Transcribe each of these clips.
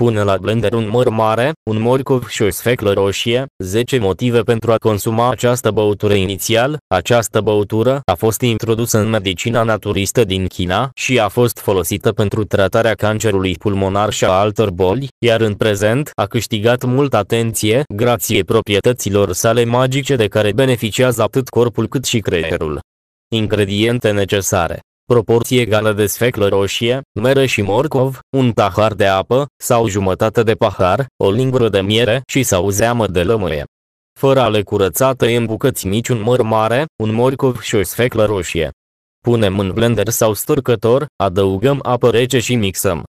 Pune la blender un măr mare, un morcov și o sfeclă roșie, 10 motive pentru a consuma această băutură inițial. Această băutură a fost introdusă în medicina naturistă din China și a fost folosită pentru tratarea cancerului pulmonar și a altor boli, iar în prezent a câștigat mult atenție grație proprietăților sale magice de care beneficiază atât corpul cât și creierul. Ingrediente necesare proporție egală de sfeclă roșie, mere și morcov, un pahar de apă, sau jumătate de pahar, o lingură de miere și sau zeamă de lămâie. Fără a le curăța bucăți mici un măr mare, un morcov și o sfeclă roșie. Punem în blender sau stârcător, adăugăm apă rece și mixăm.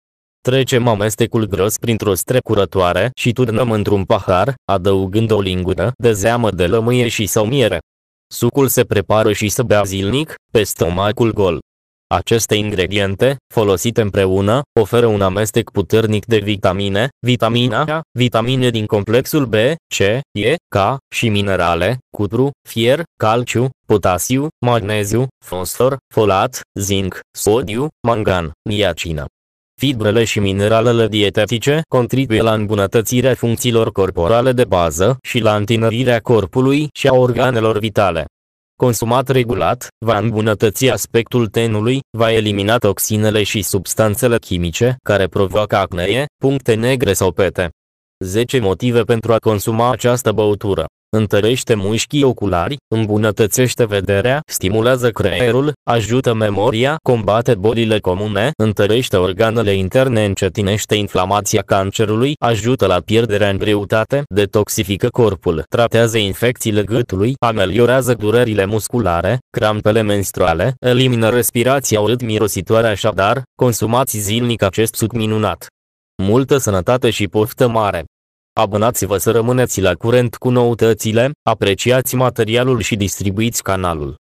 Trecem amestecul gros printr-o strecurătoare și turnăm într-un pahar, adăugând o lingură de zeamă de lămâie și sau miere. Sucul se prepară și se bea zilnic, pe stomacul gol. Aceste ingrediente, folosite împreună, oferă un amestec puternic de vitamine, vitamina A, vitamine din complexul B, C, E, K și minerale, cutru, fier, calciu, potasiu, magneziu, fosfor, folat, zinc, sodiu, mangan, niacină. Fibrele și mineralele dietetice contribuie la îmbunătățirea funcțiilor corporale de bază și la întinărirea corpului și a organelor vitale consumat regulat, va îmbunătăți aspectul tenului, va elimina toxinele și substanțele chimice care provoacă acnee, puncte negre sau pete. 10 motive pentru a consuma această băutură întărește mușchii oculari, îmbunătățește vederea, stimulează creierul, ajută memoria, combate bolile comune, întărește organele interne, încetinește inflamația cancerului, ajută la pierderea în greutate, detoxifică corpul, tratează infecțiile gâtului, ameliorează durerile musculare, crampele menstruale, elimină respirația urât-mirositoare așadar, consumați zilnic acest suc minunat. Multă sănătate și poftă mare! Abonați-vă să rămâneți la curent cu noutățile, apreciați materialul și distribuiți canalul.